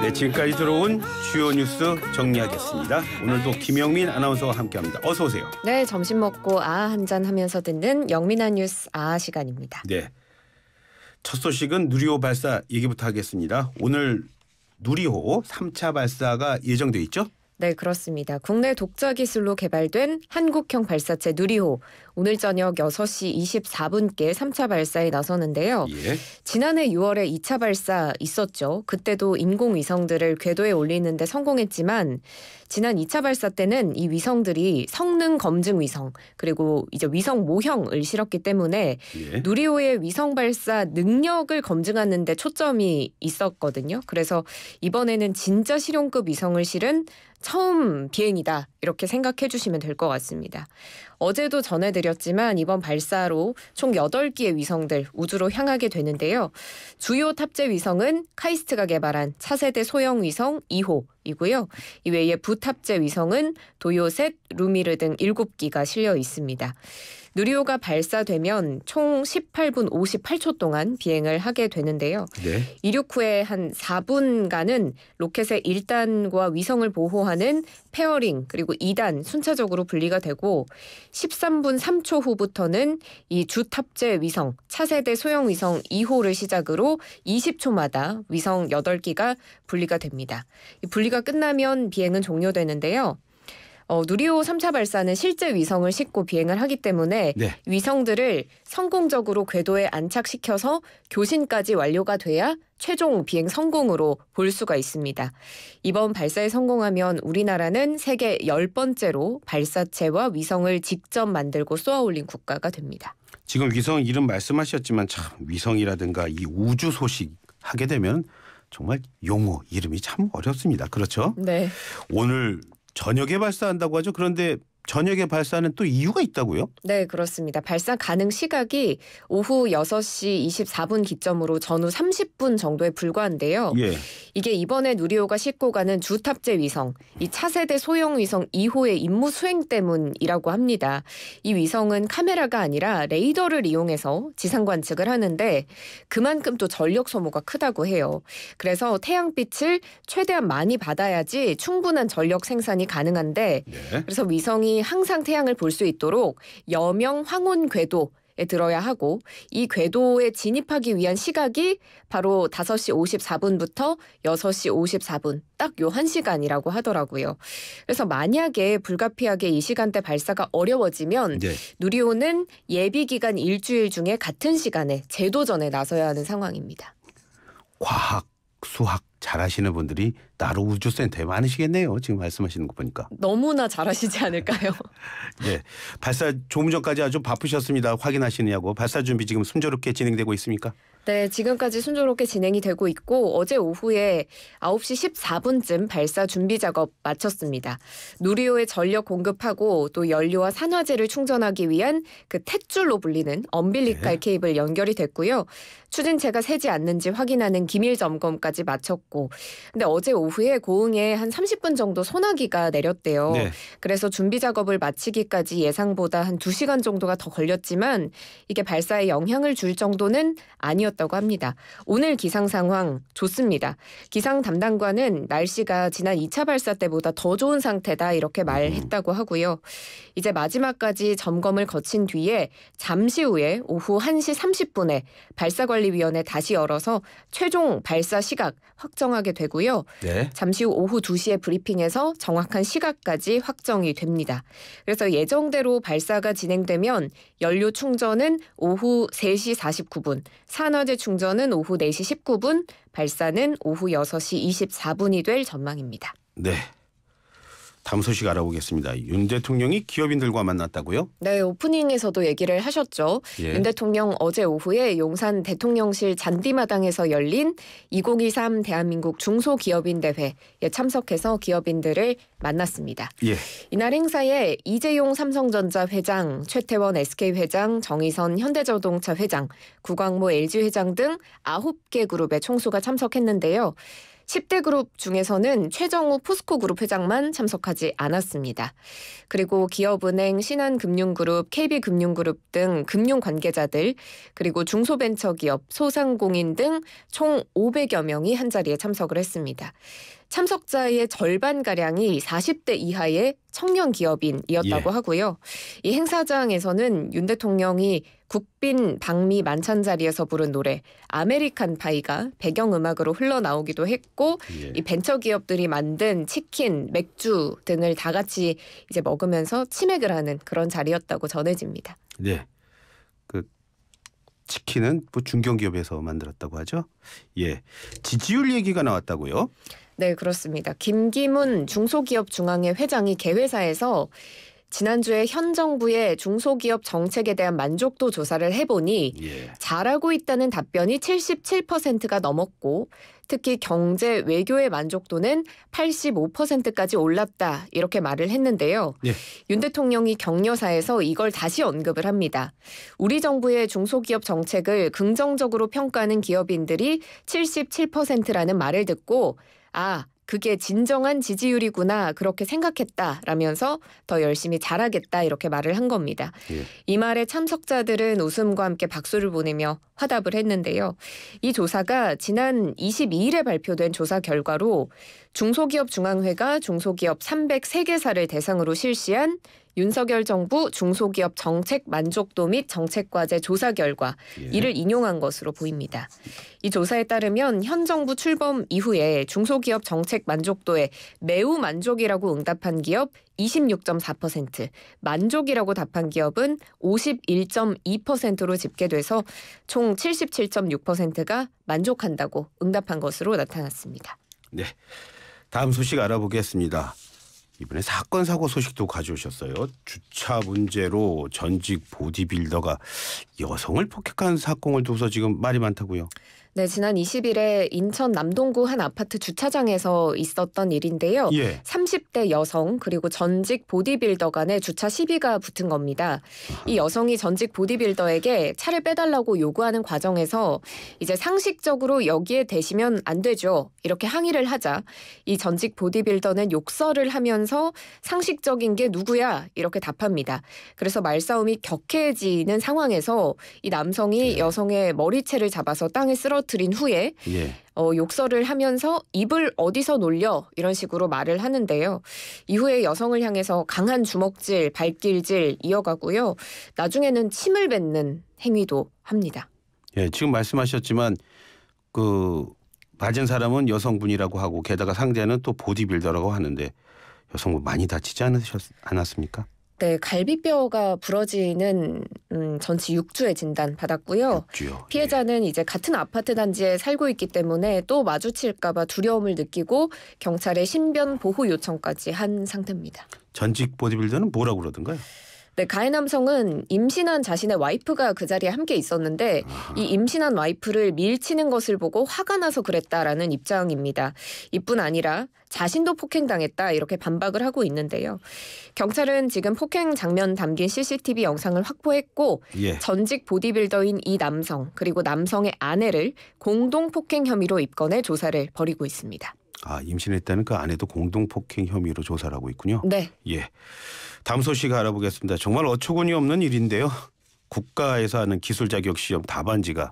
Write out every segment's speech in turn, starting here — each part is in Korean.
네, 지금까지 들어온 주요 뉴스 정리하겠습니다. 오늘도 김영민 아나운서와 함께합니다. 어서 오세요. 네, 점심 먹고 아한잔 하면서 듣는 영민한 뉴스 아 시간입니다. 네. 첫 소식은 누리호 발사 얘기부터 하겠습니다. 오늘 누리호 3차 발사가 예정돼 있죠? 네, 그렇습니다. 국내 독자 기술로 개발된 한국형 발사체 누리호 오늘 저녁 6시 24분께 3차 발사에 나서는데요. 예. 지난해 6월에 2차 발사 있었죠. 그때도 인공위성들을 궤도에 올리는데 성공했지만 지난 2차 발사 때는 이 위성들이 성능 검증 위성 그리고 이제 위성 모형을 실었기 때문에 예. 누리호의 위성 발사 능력을 검증하는데 초점이 있었거든요. 그래서 이번에는 진짜 실용급 위성을 실은 처음 비행이다 이렇게 생각해 주시면 될 것 같습니다. 어제도 전해드렸 공격이지만 이번 발사로 총 8기의 위성들 우주로 향하게 되는데요. 주요 탑재 위성은 카이스트가 개발한 차세대 소형 위성 2호이고요. 이외에 부탑재 위성은 도요셋, 루미르 등 7기가 실려 있습니다. 누리호가 발사되면 총 18분 58초 동안 비행을 하게 되는데요. 네. 이륙 후에 한 4분간은 로켓의 1단과 위성을 보호하는 페어링 그리고 2단 순차적으로 분리가 되고 13분 3초 후부터는 이 주탑재 위성 차세대 소형 위성 2호를 시작으로 20초마다 위성 8기가 분리가 됩니다. 분리가 끝나면 비행은 종료되는데요. 어, 누리호 3차 발사는 실제 위성을 싣고 비행을 하기 때문에 네. 위성들을 성공적으로 궤도에 안착시켜서 교신까지 완료가 돼야 최종 비행 성공으로 볼 수가 있습니다. 이번 발사에 성공하면 우리나라는 세계 10번째로 발사체와 위성을 직접 만들고 쏘아 올린 국가가 됩니다. 지금 위성 이름 말씀하셨지만 참 위성이라든가 이 우주 소식 하게 되면 정말 용어 이름이 참 어렵습니다. 그렇죠? 네. 오늘 저녁에 발사한다고 하죠. 그런데 저녁에 발사는 또 이유가 있다고요? 네, 그렇습니다. 발사 가능 시각이 오후 6시 24분 기점으로 전후 30분 정도에 불과한데요. 예. 이게 이번에 누리호가 싣고 가는 주탑재 위성, 이 차세대 소형 위성 2호의 임무 수행 때문이라고 합니다. 이 위성은 카메라가 아니라 레이더를 이용해서 지상 관측을 하는데 그만큼 또 전력 소모가 크다고 해요. 그래서 태양빛을 최대한 많이 받아야지 충분한 전력 생산이 가능한데 예. 그래서 위성이 항상 태양을 볼 수 있도록 여명 황혼 궤도 에 들어야 하고 이 궤도에 진입하기 위한 시각이 바로 5시 54분부터 6시 54분 딱 요1시간이라고 하더라고요. 그래서 만약에 불가피하게 이 시간대 발사가 어려워지면 네. 누리호는 예비 기간 일주일 중에 같은 시간에 재도전에 나서야 하는 상황입니다. 과학 수학 잘하시는 분들이 나로 우주센터에 많으시겠네요. 지금 말씀하시는 거 보니까. 너무나 잘하시지 않을까요? 네. 발사 조문 전까지 아주 바쁘셨습니다. 확인하시느냐고. 발사 준비 지금 순조롭게 진행되고 있습니까? 네, 지금까지 순조롭게 진행이 되고 있고 어제 오후에 9시 14분쯤 발사 준비 작업 마쳤습니다. 누리호에 전력 공급하고 또 연료와 산화제를 충전하기 위한 그 탯줄로 불리는 엄빌리칼 네. 케이블 연결이 됐고요. 추진체가 새지 않는지 확인하는 기밀 점검까지 마쳤고 근데 어제 오후에 고흥에 한 30분 정도 소나기가 내렸대요. 네. 그래서 준비 작업을 마치기까지 예상보다 한 2시간 정도가 더 걸렸지만 이게 발사에 영향을 줄 정도는 아니었 시작다고 합니다. 오늘 기상 상황 좋습니다. 기상 담당관은 날씨가 지난 2차 발사 때보다 더 좋은 상태다 이렇게 말했다고 하고요. 이제 마지막까지 점검을 거친 뒤에 잠시 후에 오후 1시 30분에 발사관리위원회 다시 열어서 최종 발사 시각 확정하게 되고요. 네. 잠시 후 오후 2시에 브리핑에서 정확한 시각까지 확정이 됩니다. 그래서 예정대로 발사가 진행되면 연료 충전은 오후 3시 49분, 산업 현재 충전은 오후 4시 19분, 발사는 오후 6시 24분이 될 전망입니다. 네. 다음 소식 알아보겠습니다. 윤 대통령이 기업인들과 만났다고요? 네, 오프닝에서도 얘기를 하셨죠. 예. 윤 대통령 어제 오후에 용산 대통령실 잔디마당에서 열린 2023 대한민국 중소기업인 대회에 참석해서 기업인들을 만났습니다. 예. 이날 행사에 이재용 삼성전자 회장, 최태원 SK 회장, 정의선 현대자동차 회장, 구광모 LG 회장 등 9개 그룹의 총수가 참석했는데요. 10대 그룹 중에서는 최정우 포스코 그룹 회장만 참석하지 않았습니다. 그리고 기업은행, 신한금융그룹, KB금융그룹 등 금융 관계자들 그리고 중소벤처기업, 소상공인 등 총 500여 명이 한자리에 참석을 했습니다. 참석자의 절반가량이 40대 이하의 청년 기업인이었다고 예. 하고요. 이 행사장에서는 윤 대통령이 국빈 방미 만찬 자리에서 부른 노래 아메리칸 파이가 배경 음악으로 흘러나오기도 했고 예. 이 벤처 기업들이 만든 치킨, 맥주 등을 다 같이 이제 먹으면서 치맥을 하는 그런 자리였다고 전해집니다. 네. 그 치킨은 뭐 중견 기업에서 만들었다고 하죠. 예. 지지율 얘기가 나왔다고요? 네, 그렇습니다. 김기문 중소기업중앙회 회장이 개회사에서 지난주에 현 정부의 중소기업 정책에 대한 만족도 조사를 해보니 예. 잘하고 있다는 답변이 77%가 넘었고 특히 경제 외교의 만족도는 85%까지 올랐다 이렇게 말을 했는데요. 예. 윤 대통령이 격려사에서 이걸 다시 언급을 합니다. 우리 정부의 중소기업 정책을 긍정적으로 평가하는 기업인들이 77%라는 말을 듣고 아, 그게 진정한 지지율이구나 그렇게 생각했다라면서 더 열심히 잘하겠다 이렇게 말을 한 겁니다. 예. 이 말에 참석자들은 웃음과 함께 박수를 보내며 화답을 했는데요. 이 조사가 지난 22일에 발표된 조사 결과로 중소기업 중앙회가 중소기업 303개사를 대상으로 실시한 윤석열 정부 중소기업 정책 만족도 및 정책과제 조사 결과 예. 이를 인용한 것으로 보입니다. 이 조사에 따르면 현 정부 출범 이후에 중소기업 정책 만족도에 매우 만족이라고 응답한 기업 26.4%, 만족이라고 답한 기업은 51.2%로 집계돼서 총 77.6%가 만족한다고 응답한 것으로 나타났습니다. 네. 다음 소식 알아보겠습니다. 이번에 사건 사고 소식도 가져오셨어요. 주차 문제로 전직 보디빌더가 여성을 폭행한 사건을 두서 지금 말이 많다고요. 네, 지난 20일에 인천 남동구 한 아파트 주차장에서 있었던 일인데요. 예. 30대 여성 그리고 전직 보디빌더 간의 주차 시비가 붙은 겁니다. 이 여성이 전직 보디빌더에게 차를 빼달라고 요구하는 과정에서 이제 상식적으로 여기에 대시면 안 되죠. 이렇게 항의를 하자 이 전직 보디빌더는 욕설을 하면서 상식적인 게 누구야 이렇게 답합니다. 그래서 말싸움이 격해지는 상황에서 이 남성이 네. 여성의 머리채를 잡아서 땅에 쓰러 떨어뜨린 후에 예. 어, 욕설을 하면서 입을 어디서 놀려 이런 식으로 말을 하는데요. 이후에 여성을 향해서 강한 주먹질, 발길질 이어가고요. 나중에는 침을 뱉는 행위도 합니다. 예, 지금 말씀하셨지만 그 맞은 사람은 여성분이라고 하고 게다가 상대는 또 보디빌더라고 하는데 여성분 많이 다치지 않으셨 않았습니까? 네, 갈비뼈가 부러지는 음, 전치 6주의 진단 받았고요. 6주요. 피해자는 예. 이제 같은 아파트 단지에 살고 있기 때문에 또 마주칠까봐 두려움을 느끼고 경찰에 신변 보호 요청까지 한 상태입니다. 전직 보디빌더는 뭐라고 그러던가요? 네, 가해 남성은 임신한 자신의 와이프가 그 자리에 함께 있었는데 이 임신한 와이프를 밀치는 것을 보고 화가 나서 그랬다라는 입장입니다. 이뿐 아니라 자신도 폭행당했다 이렇게 반박을 하고 있는데요. 경찰은 지금 폭행 장면 담긴 CCTV 영상을 확보했고 예. 전직 보디빌더인 이 남성 그리고 남성의 아내를 공동 폭행 혐의로 입건해 조사를 벌이고 있습니다. 아, 임신했다는 그 아내도 공동 폭행 혐의로 조사를 하고 있군요. 네. 예. 다음 소식 알아보겠습니다. 정말 어처구니 없는 일인데요. 국가에서 하는 기술 자격 시험 답안지가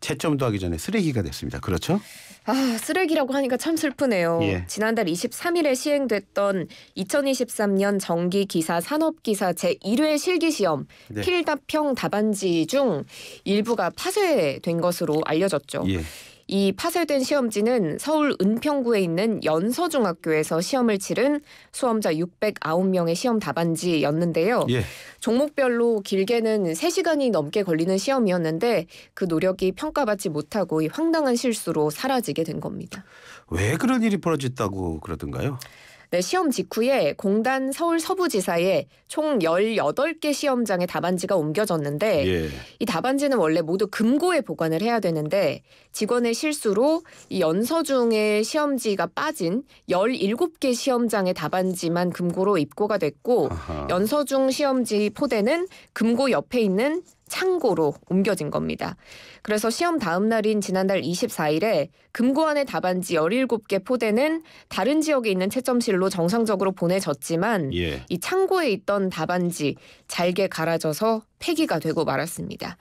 채점도 하기 전에 쓰레기가 됐습니다. 그렇죠? 아, 쓰레기라고 하니까 참 슬프네요. 예. 지난달 23일에 시행됐던 2023년 정기 기사 산업 기사 제 1회 실기 시험 네. 필답형 답안지 중 일부가 파쇄된 것으로 알려졌죠. 예. 이 파쇄된 시험지는 서울 은평구에 있는 연서중학교에서 시험을 치른 수험자 609명의 시험 답안지였는데요. 예. 종목별로 길게는 3시간이 넘게 걸리는 시험이었는데 그 노력이 평가받지 못하고 이 황당한 실수로 사라지게 된 겁니다. 왜 그런 일이 벌어졌다고 그러던가요? 네, 시험 직후에 공단 서울 서부지사에 총 18개 시험장의 답안지가 옮겨졌는데 예. 이 답안지는 원래 모두 금고에 보관을 해야 되는데 직원의 실수로 이 연서 중에 시험지가 빠진 17개 시험장의 답안지만 금고로 입고가 됐고 아하. 연서 중 시험지 포대는 금고 옆에 있는 창고로 옮겨진 겁니다. 그래서 시험 다음 날인 지난달 24일에 금고안에 답안지 17개 포대는 다른 지역에 있는 채점실로 정상적으로 보내졌지만 예. 이 창고에 있던 답안지 잘게 갈아져서 폐기가 되고 말았습니다.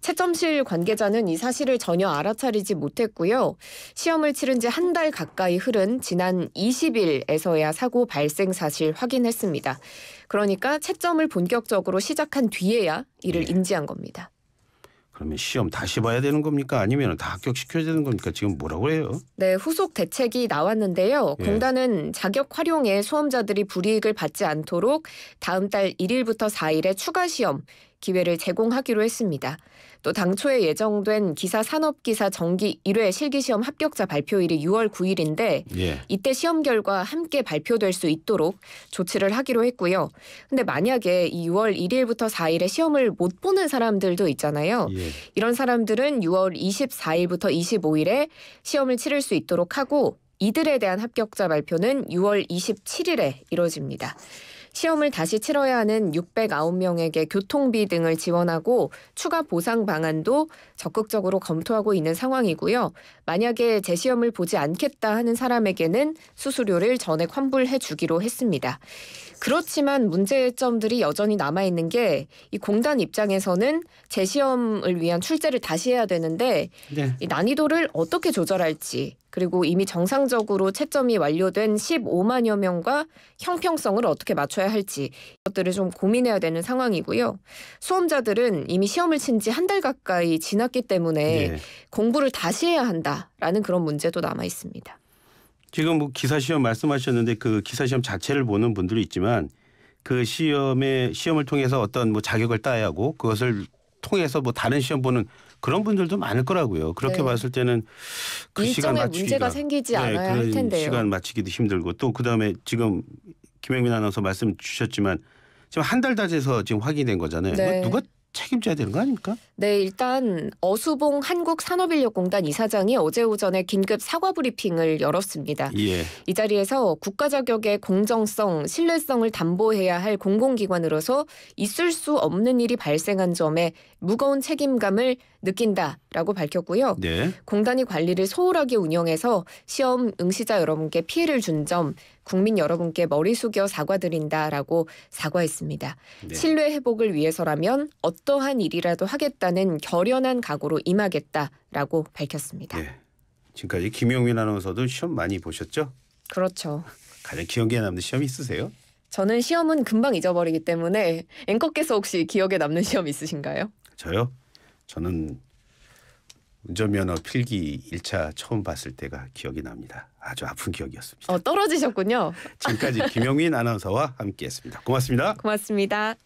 채점실 관계자는 이 사실을 전혀 알아차리지 못했고요. 시험을 치른 지 한 달 가까이 흐른 지난 20일에서야 사고 발생 사실 확인했습니다. 그러니까 채점을 본격적으로 시작한 뒤에야 이를 네. 인지한 겁니다. 그러면 시험 다시 봐야 되는 겁니까? 아니면 다 합격시켜야 되는 겁니까? 지금 뭐라고 해요? 네, 후속 대책이 나왔는데요. 예. 공단은 자격 활용에 수험자들이 불이익을 받지 않도록 다음 달 1일부터 4일에 추가 시험 기회를 제공하기로 했습니다. 또 당초에 예정된 기사 산업기사 정기 1회 실기시험 합격자 발표일이 6월 9일인데 예. 이때 시험 결과 함께 발표될 수 있도록 조치를 하기로 했고요. 근데 만약에 이 6월 1일부터 4일에 시험을 못 보는 사람들도 있잖아요. 예. 이런 사람들은 6월 24일부터 25일에 시험을 치를 수 있도록 하고 이들에 대한 합격자 발표는 6월 27일에 이뤄집니다. 시험을 다시 치러야 하는 609명에게 교통비 등을 지원하고 추가 보상 방안도 적극적으로 검토하고 있는 상황이고요. 만약에 재시험을 보지 않겠다 하는 사람에게는 수수료를 전액 환불해 주기로 했습니다. 그렇지만 문제의 점들이 여전히 남아 있는 게 이 공단 입장에서는 재시험을 위한 출제를 다시 해야 되는데 네. 이 난이도를 어떻게 조절할지 그리고 이미 정상적으로 채점이 완료된 15만여 명과 형평성을 어떻게 맞춰야 받아야 할지 이것들을 좀 고민해야 되는 상황이고요. 수험자들은 이미 시험을 친 지 한 달 가까이 지났기 때문에 네. 공부를 다시 해야 한다라는 그런 문제도 남아 있습니다. 지금 뭐 기사 시험 말씀하셨는데 그 기사 시험 자체를 보는 분들도 있지만 그 시험에 시험을 통해서 어떤 뭐 자격을 따야 하고 그것을 통해서 뭐 다른 시험 보는 그런 분들도 많을 거라고요. 그렇게 네. 봤을 때는 그 시간 맞추기가 문제가 생기지 네, 않아야 네, 할 그 텐데요. 시간 맞추기도 힘들고 또 그다음에 지금 김영민 아나운서 말씀 주셨지만 지금 한 달 다돼서 지금 확인된 거잖아요. 네. 누가 책임져야 되는 거 아닙니까? 네, 일단 어수봉 한국산업인력공단 이사장이 어제 오전에 긴급 사과 브리핑을 열었습니다. 예. 이 자리에서 국가 자격의 공정성, 신뢰성을 담보해야 할 공공기관으로서 있을 수 없는 일이 발생한 점에 무거운 책임감을 느낀다라고 밝혔고요. 네. 공단이 관리를 소홀하게 운영해서 시험 응시자 여러분께 피해를 준 점 국민 여러분께 머리 숙여 사과드린다라고 사과했습니다. 네. 신뢰 회복을 위해서라면 어떠한 일이라도 하겠다는 결연한 각오로 임하겠다라고 밝혔습니다. 네. 지금까지 김용민 아나운서도 시험 많이 보셨죠? 그렇죠. 가장 기억에 남는 시험 있으세요? 저는 시험은 금방 잊어버리기 때문에 앵커께서 혹시 기억에 남는 시험 있으신가요? 저요? 저는 운전면허 필기 1차 처음 봤을 때가 기억이 납니다. 아주 아픈 기억이었습니다. 어, 떨어지셨군요. 지금까지 김영민 아나운서와 함께했습니다. 고맙습니다. 고맙습니다.